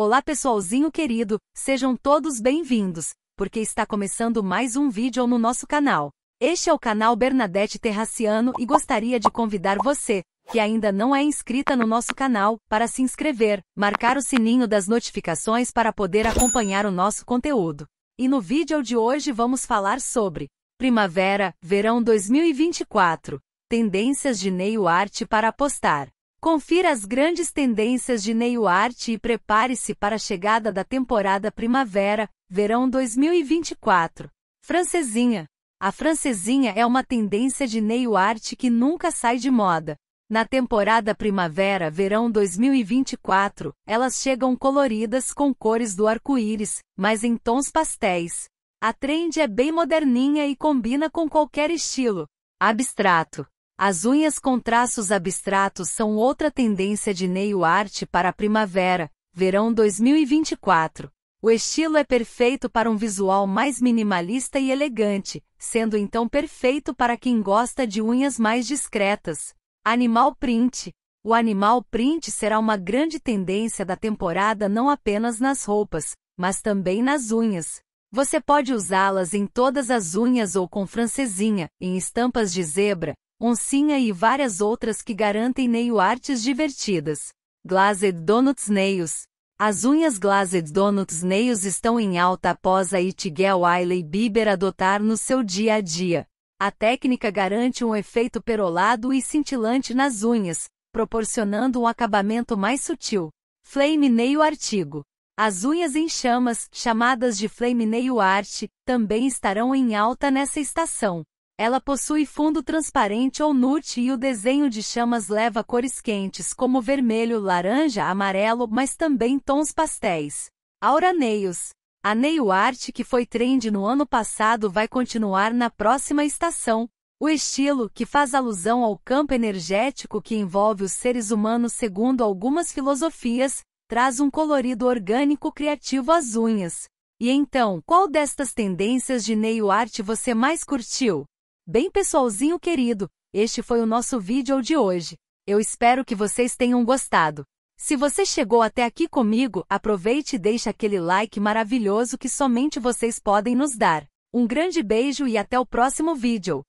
Olá pessoalzinho querido, sejam todos bem-vindos, porque está começando mais um vídeo no nosso canal. Este é o canal Bernadette Terraciano e gostaria de convidar você, que ainda não é inscrita no nosso canal, para se inscrever, marcar o sininho das notificações para poder acompanhar o nosso conteúdo. E no vídeo de hoje vamos falar sobre Primavera, Verão 2024, Tendências de Nail Arte para apostar. Confira as grandes tendências de nail art e prepare-se para a chegada da temporada primavera-verão 2024. Francesinha. A francesinha é uma tendência de nail art que nunca sai de moda. Na temporada primavera-verão 2024, elas chegam coloridas com cores do arco-íris, mas em tons pastéis. A trend é bem moderninha e combina com qualquer estilo. Abstrato. As unhas com traços abstratos são outra tendência de nail art para a primavera, verão 2024. O estilo é perfeito para um visual mais minimalista e elegante, sendo então perfeito para quem gosta de unhas mais discretas. Animal print. O animal print será uma grande tendência da temporada não apenas nas roupas, mas também nas unhas. Você pode usá-las em todas as unhas ou com francesinha, em estampas de zebra, oncinha e várias outras que garantem nail artes divertidas. Glazed Donuts Nails As unhas Glazed Donuts Nails estão em alta após a Itigel Wiley Bieber adotar no seu dia a dia. A técnica garante um efeito perolado e cintilante nas unhas, proporcionando um acabamento mais sutil. Flame Nail Artigo as unhas em chamas, chamadas de flame nail art, também estarão em alta nessa estação. Ela possui fundo transparente ou nude e o desenho de chamas leva cores quentes como vermelho, laranja, amarelo, mas também tons pastéis. Aura Nails. A Nail Art que foi trend no ano passado vai continuar na próxima estação. O estilo, que faz alusão ao campo energético que envolve os seres humanos segundo algumas filosofias, traz um colorido orgânico criativo às unhas. E então, qual destas tendências de nail art você mais curtiu? Bem pessoalzinho querido, este foi o nosso vídeo de hoje. Eu espero que vocês tenham gostado. Se você chegou até aqui comigo, aproveite e deixe aquele like maravilhoso que somente vocês podem nos dar. Um grande beijo e até o próximo vídeo.